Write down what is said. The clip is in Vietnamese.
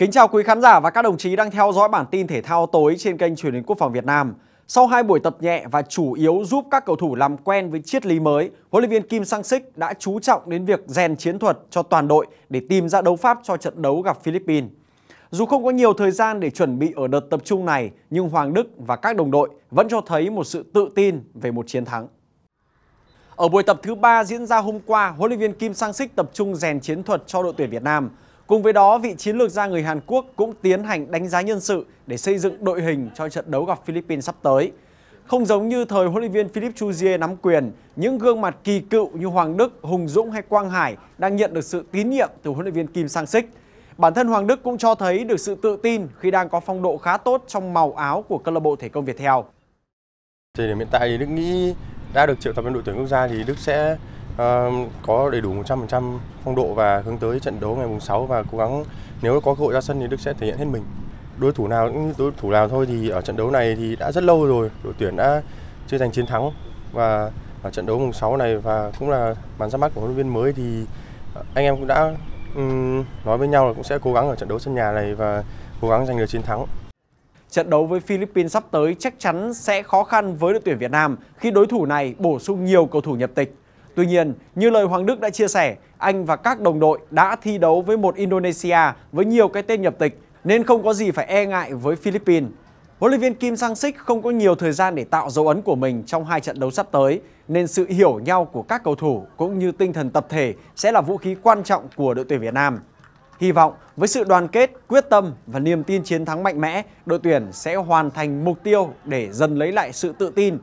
Kính chào quý khán giả và các đồng chí đang theo dõi bản tin thể thao tối trên kênh truyền hình Quốc phòng Việt Nam. Sau hai buổi tập nhẹ và chủ yếu giúp các cầu thủ làm quen với triết lý mới, huấn luyện viên Kim Sang Sik đã chú trọng đến việc rèn chiến thuật cho toàn đội để tìm ra đấu pháp cho trận đấu gặp Philippines. Dù không có nhiều thời gian để chuẩn bị ở đợt tập trung này, nhưng Hoàng Đức và các đồng đội vẫn cho thấy một sự tự tin về một chiến thắng. Ở buổi tập thứ 3 diễn ra hôm qua, huấn luyện viên Kim Sang Sik tập trung rèn chiến thuật cho đội tuyển Việt Nam. Cùng với đó, vị chiến lược gia người Hàn Quốc cũng tiến hành đánh giá nhân sự để xây dựng đội hình cho trận đấu gặp Philippines sắp tới. Không giống như thời huấn luyện viên Philip Chuzier nắm quyền, những gương mặt kỳ cựu như Hoàng Đức, Hùng Dũng hay Quang Hải đang nhận được sự tín nhiệm từ huấn luyện viên Kim Sang-sik. Bản thân Hoàng Đức cũng cho thấy được sự tự tin khi đang có phong độ khá tốt trong màu áo của câu lạc bộ thể công Việt Theo. Thì hiện tại thì Đức nghĩ đã được triệu tập lên đội tuyển quốc gia thì Đức sẽ có đầy đủ 100% phong độ và hướng tới trận đấu ngày mùng 6 và cố gắng nếu có cơ hội ra sân thì Đức sẽ thể hiện hết mình. Đối thủ nào cũng đối thủ nào thôi thì ở trận đấu này thì đã rất lâu rồi đội tuyển đã chưa giành chiến thắng và ở trận đấu mùng 6 này và cũng là màn ra mắt của huấn luyện viên mới thì ờ, anh em cũng đã um, nói với nhau là cũng sẽ cố gắng ở trận đấu sân nhà này và cố gắng giành được chiến thắng. Trận đấu với Philippines sắp tới chắc chắn sẽ khó khăn với đội tuyển Việt Nam khi đối thủ này bổ sung nhiều cầu thủ nhập tịch. Tuy nhiên, như lời Hoàng Đức đã chia sẻ, anh và các đồng đội đã thi đấu với một Indonesia với nhiều cái tên nhập tịch nên không có gì phải e ngại với Philippines. Huấn luyện viên Kim Sang Sik không có nhiều thời gian để tạo dấu ấn của mình trong hai trận đấu sắp tới, nên sự hiểu nhau của các cầu thủ cũng như tinh thần tập thể sẽ là vũ khí quan trọng của đội tuyển Việt Nam. Hy vọng với sự đoàn kết, quyết tâm và niềm tin chiến thắng mạnh mẽ, đội tuyển sẽ hoàn thành mục tiêu để dần lấy lại sự tự tin